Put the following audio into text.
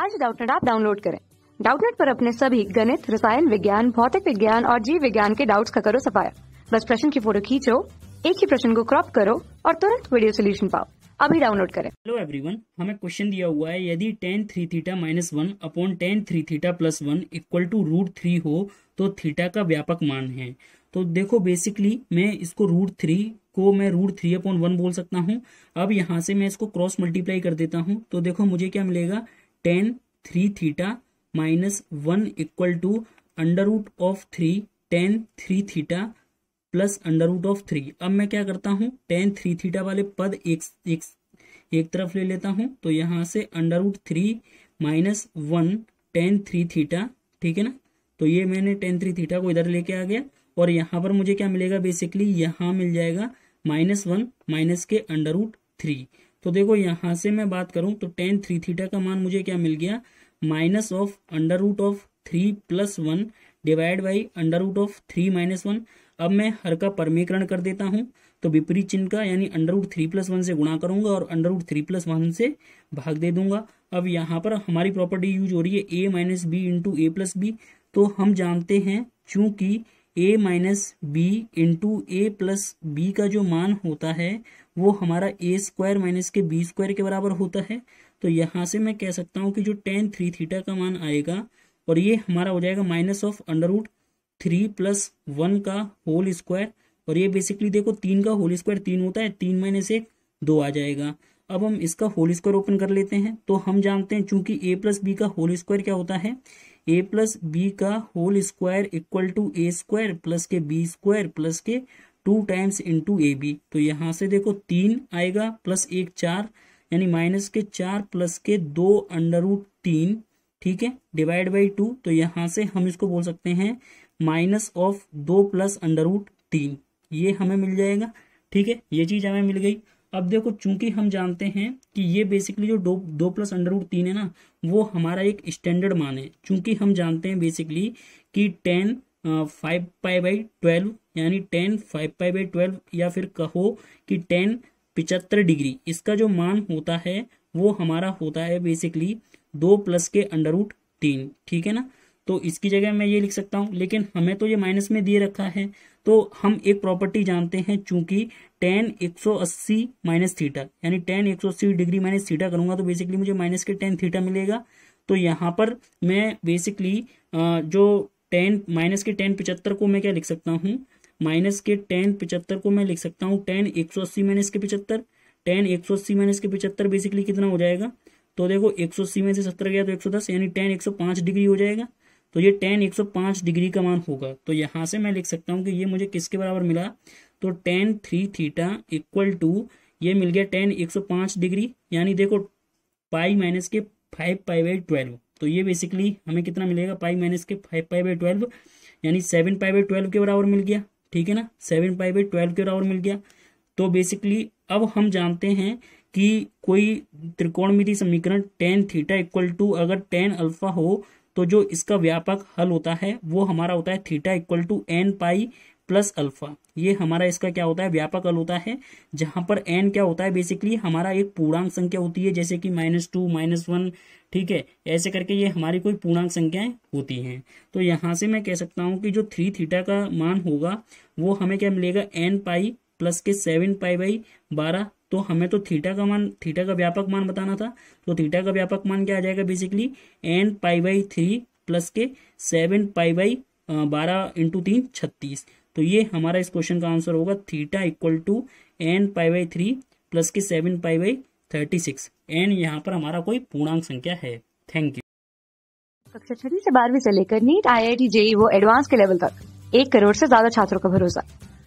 आज डाउटनेट आप डाउनलोड करें डाउटनेट पर अपने सभी गणित रसायन विज्ञान भौतिक विज्ञान और जीव विज्ञान के डाउट्स का करो सफाया बस प्रश्न की फोटो खींचो एक ही प्रश्न को क्रॉप करो और तुरंत वीडियो सोल्यूशन पाओ अभी डाउनलोड करें हेलो एवरीवन हमें क्वेश्चन दिया हुआ है यदि tan three theta minus one upon tan three theta plus one equal to root three हो तो थीटा का व्यापक मान है तो देखो बेसिकली मैं इसको रूट थ्री को मैं रूट थ्री अपॉन वन बोल सकता हूँ अब यहाँ से मैं इसको क्रॉस मल्टीप्लाई कर देता हूँ तो देखो मुझे क्या मिलेगा tan three theta minus one equal to under root of three tan three theta plus under root of three अब मैं क्या करता हूँ टेन थ्री थीटा वाले पद एक एक एक तरफ ले लेता हूँ तो यहाँ से under root three minus one tan three theta ठीक है ना तो ये मैंने टेन थ्री थीटा को इधर लेके आ गया और यहाँ पर मुझे क्या मिलेगा बेसिकली यहाँ मिल जाएगा माइनस वन माइनस के अंडर रूट थ्री तो देखो यहां से मैं बात करूं तो टेन थ्री थीटा का मान मुझे क्या मिल गया minus of under root of three plus one divide by under root of three minus one अब मैं हर का परमीकरण कर देता हूं तो विपरीत चिन्ह का यानी under root three plus one से गुणा करूंगा और under root three plus one से भाग दे दूंगा अब यहाँ पर हमारी प्रॉपर्टी यूज हो रही है A minus B into A plus B तो हम जानते हैं चूंकि A minus B into A plus B का जो मान होता है वो हमारा ए स्क्वायर माइनस के बी स्क्वायर के बराबर होता है तो यहाँ से मैं कह सकता हूँ कि जो टेन थ्री थीटा का मान आएगा और ये हमारा हो जाएगा minus of under root three plus one का होल स्क्वायर और ये बेसिकली देखो तीन का होल स्क्वायर तीन होता है तीन माइनस एक दो आ जाएगा अब हम इसका होल स्क्वायर ओपन कर लेते हैं तो हम जानते हैं चूंकि ए प्लस बी का होल स्क्वायर क्या होता है ए प्लस बी का whole square equal to A square plus के बी स्क्वायर प्लस के two times into A B तो यहाँ से देखो तीन आएगा प्लस एक चार यानी माइनस के चार प्लस के दो अंडर रूट तीन ठीक है डिवाइड बाई टू तो यहाँ से हम इसको बोल सकते हैं माइनस ऑफ दो प्लस अंडर रूट तीन ये हमें मिल जाएगा ठीक है ये चीज हमें मिल गई अब देखो चूंकि हम जानते हैं कि ये बेसिकली जो दो दो प्लस अंडर रूट तीन है ना वो हमारा एक स्टैंडर्ड मान है चूंकि हम जानते हैं बेसिकली कि tan five pi by twelve यानी tan five pi by twelve या फिर कहो कि टेन पिचहत्तर डिग्री इसका जो मान होता है वो हमारा होता है बेसिकली दो प्लस के अंडर रूट तीन ठीक है ना तो इसकी जगह मैं ये लिख सकता हूँ लेकिन हमें तो ये माइनस में दिए रखा है तो हम एक प्रॉपर्टी जानते हैं चूंकि टेन एक सौ अस्सी माइनस थीटा यानी टेन एक सौ अस्सी डिग्री माइनस थीटा करूंगा तो बेसिकली मुझे माइनस के टेन थीटा मिलेगा तो यहाँ पर मैं बेसिकली जो टेन माइनस के टेन पिचहत्तर को मैं क्या लिख सकता हूँ माइनस के टेन पिचहत्तर को मैं लिख सकता हूँ टेन एक सौ अस्सी माइनस के पिचहत्तर टेन एक सौ अस्सी माइनस के पिचहत्तर बेसिकली कितना हो जाएगा तो देखो एक सौ अस्सी में से सत्तर गया तो एक सौ दस यानी टेन एक सौ पांच डिग्री हो जाएगा तो ये टेन एक सौ पाँच डिग्री का मान होगा तो यहां से मैं लिख सकता हूं कि ये मुझे किसके बराबर मिला तो tan three theta equal to ये मिल गया टेन एक सौ पाँच डिग्री यानी देखो पाई माइनस के फाइव पाई बाई ट्वेल्व तो ये बेसिकली हमें कितना मिलेगा पाई माइनस के फाइव पाई बाई ट्वेल्व यानी सेवन पाई बाई ट्वेल्व के बराबर मिल गया ठीक है ना सेवन पाई बाई ट्वेल्व के बराबर मिल गया तो बेसिकली अब हम जानते हैं कि कोई त्रिकोणमिति समीकरण टेन थीटा इक्वल टू अगर टेन अल्फा हो तो जो इसका व्यापक हल होता है वो हमारा होता है theta equal to N pi plus alpha ये हमारा इसका क्या होता है व्यापक हल होता है जहां पर एन क्या होता है बेसिकली हमारा एक पूर्णांक संख्या होती है जैसे कि माइनस टू माइनस वन ठीक है ऐसे करके ये हमारी कोई पूर्णांक संख्याएं होती हैं तो यहाँ से मैं कह सकता हूँ कि जो थ्री थीटा का मान होगा वो हमें क्या मिलेगा एन पाई प्लस के सेवन पाई बाई बारह तो हमें तो थीटा का मान थीटा का व्यापक मान बताना था तो थीटा का व्यापक मान क्या आ जाएगा basically N pi by three plus के सेवन पाई बाई बारह इंटू तीन छत्तीस तो ये हमारा इस क्वेश्चन का आंसर होगा theta equal to N pi by three plus के seven pi by thirty six N यहाँ पर हमारा कोई पूर्णांक संख्या है थैंक यू कक्षा छठी से बारहवीं से लेकर NEET I I T JEE वो एडवांस के लेवल तक एक करोड़ से ज्यादा छात्रों का भरोसा